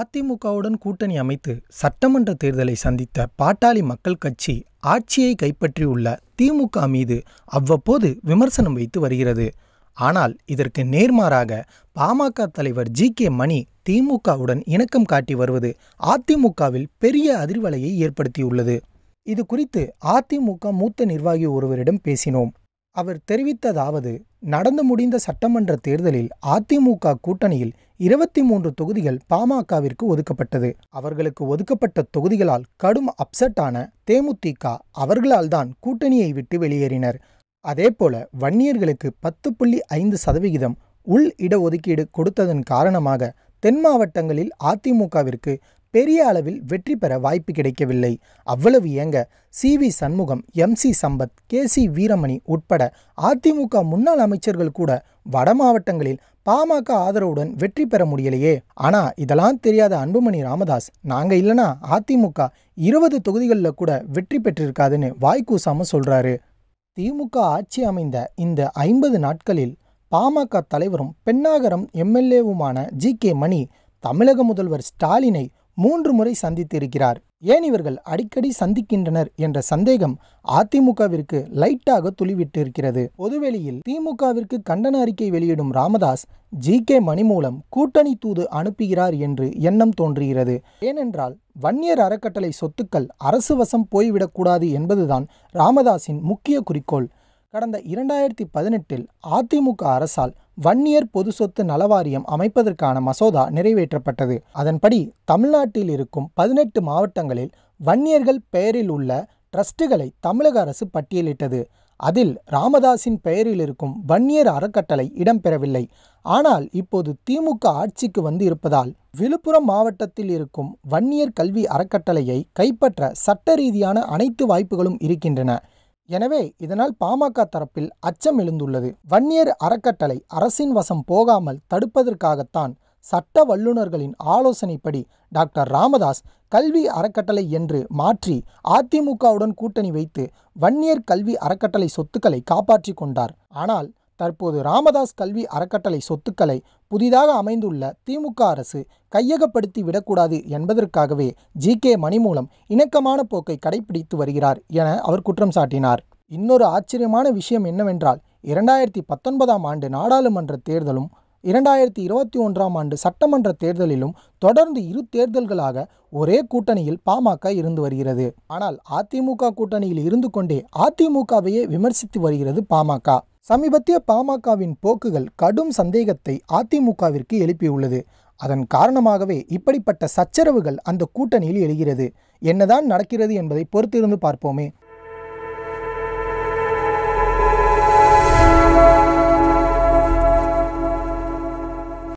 அதிமுகவுடன் கூட்டணி அமைத்து சட்டமன்ற தேர்தலை சந்தித்த பாட்டாளி மக்கள் கட்சி ஆட்சியை கைப்பற்றியுள்ள திமுக மீது அவ்வப்போது விமர்சனம் வைத்து வருகிறது ஆனால் இதற்கு நேர்மாறாக பாமக தலைவர் ஜி கே மணி திமுகவுடன் இணக்கம் காட்டி வருவது அதிமுகவில் பெரிய அதிர்வலையை ஏற்படுத்தியுள்ளது இது குறித்து அதிமுக மூத்த நிர்வாகி ஒருவரிடம் பேசினோம் அவர் தெரிவித்ததாவது நடந்து முடிந்த சட்டமன்ற தேர்தலில் அதிமுக கூட்டணியில் இருபத்தி மூன்று தொகுதிகள் பாமகவிற்கு ஒதுக்கப்பட்டது அவர்களுக்கு ஒதுக்கப்பட்ட தொகுதிகளால் கடும் அப்செட்டான தேமுதிக அவர்களால் தான் கூட்டணியை விட்டு வெளியேறினர் அதேபோல வன்னியர்களுக்கு பத்து புள்ளி ஐந்து சதவிகிதம் உள் இடஒதுக்கீடு கொடுத்ததன் காரணமாக தென் மாவட்டங்களில் அதிமுகவிற்கு பெரிய அளவில் வெற்றி பெற வாய்ப்பு கிடைக்கவில்லை அவ்வளவு ஏங்க C V Shanmugam M C Sampath K C Veeramani உட்பட அதிமுக முன்னாள் அமைச்சர்கள் கூட வட மாவட்டங்களில் பாமக ஆதரவுடன் வெற்றி பெற முடியலையே ஆனா இதெல்லாம் தெரியாத அன்புமணி ராமதாஸ் நாங்க இல்லைனா அதிமுக இருபது தொகுதிகளில் கூட வெற்றி பெற்றிருக்காதுன்னு வாய்க்கூசாம சொல்றாரு திமுக ஆட்சி அமைந்த இந்த ஐம்பது நாட்களில் பாமக தலைவரும் பெண்ணாகரம் எம்எல்ஏவுமான ஜி கே மணி தமிழக முதல்வர் ஸ்டாலினை மூன்று முறை சந்தித்திருக்கிறார் ஏன் இவர்கள் அடிக்கடி சந்திக்கின்றனர் என்ற சந்தேகம் அதிமுகவிற்கு லைட்டாக துளிவிட்டிருக்கிறது பொதுவெளியில் திமுகவிற்கு கண்டன அறிக்கை வெளியிடும் ராமதாஸ் ஜி கே மணி மூலம் கூட்டணி தூது அனுப்புகிறார் என்று எண்ணம் தோன்றுகிறது ஏனென்றால் வன்னியர் அறக்கட்டளை சொத்துக்கள் அரசு வசம் போய்விடக்கூடாது என்பதுதான் ராமதாஸின் முக்கிய குறிக்கோள் கடந்த இரண்டாயிரத்தி பதினெட்டில் அதிமுக அரசால் வன்னியர் பொது சொத்து நலவாரியம் அமைப்பதற்கான மசோதா நிறைவேற்றப்பட்டது அதன்படி தமிழ்நாட்டில் இருக்கும் பதினெட்டு மாவட்டங்களில் வன்னியர்கள் பெயரில் உள்ள டிரஸ்டுகளை தமிழக அரசு பட்டியலிட்டது அதில் ராமதாஸின் பெயரில் இருக்கும் வன்னியர் அறக்கட்டளை இடம்பெறவில்லை ஆனால் இப்போது திமுக ஆட்சிக்கு வந்து இருப்பதால் விழுப்புரம் மாவட்டத்தில் இருக்கும் வன்னியர் கல்வி அறக்கட்டளையை கைப்பற்ற சட்ட ரீதியான அனைத்து வாய்ப்புகளும் இருக்கின்றன எனவே இதனால் பாமக தரப்பில் அச்சம் எழுந்துள்ளது வன்னியர் அறக்கட்டளை அரசின் வசம் போகாமல் தடுப்பதற்காகத்தான் சட்ட வல்லுநர்களின் ஆலோசனைப்படி டாக்டர் ராமதாஸ் கல்வி அறக்கட்டளை என்று மாற்றி அதிமுகவுடன் கூட்டணி வைத்து வன்னியர் கல்வி அறக்கட்டளை சொத்துக்களை காப்பாற்றி கொண்டார் ஆனால் தற்போது ராமதாஸ் கல்வி அறக்கட்டளை சொத்துக்களை புதிதாக அமைந்துள்ள திமுக அரசு கையகப்படுத்தி விடக்கூடாது என்பதற்காகவே ஜி கே மணி மூலம் இணக்கமான போக்கை கடைபிடித்து வருகிறார் என அவர் குற்றம் சாட்டினார் இன்னொரு ஆச்சரியமான விஷயம் என்னவென்றால் இரண்டாயிரத்தி பத்தொன்பதாம் ஆண்டு நாடாளுமன்ற தேர்தலும் இரண்டாயிரத்தி இருபத்தி ஒன்றாம் ஆண்டு சட்டமன்ற தேர்தலிலும் தொடர்ந்து இரு தேர்தல்களாக ஒரே கூட்டணியில் பாமக இருந்து வருகிறது ஆனால் அதிமுக கூட்டணியில் இருந்து கொண்டே அதிமுகவையே விமர்சித்து வருகிறது பாமக சமீபத்திய பாமகவின் போக்குகள் கடும் சந்தேகத்தை அதிமுகவிற்கு எழுப்பியுள்ளது அதன் காரணமாகவே இப்படிப்பட்ட சச்சரவுகள் அந்த கூட்டணியில் எழுகிறது என்னதான் நடக்கிறது என்பதை பொறுத்திருந்து பார்ப்போமே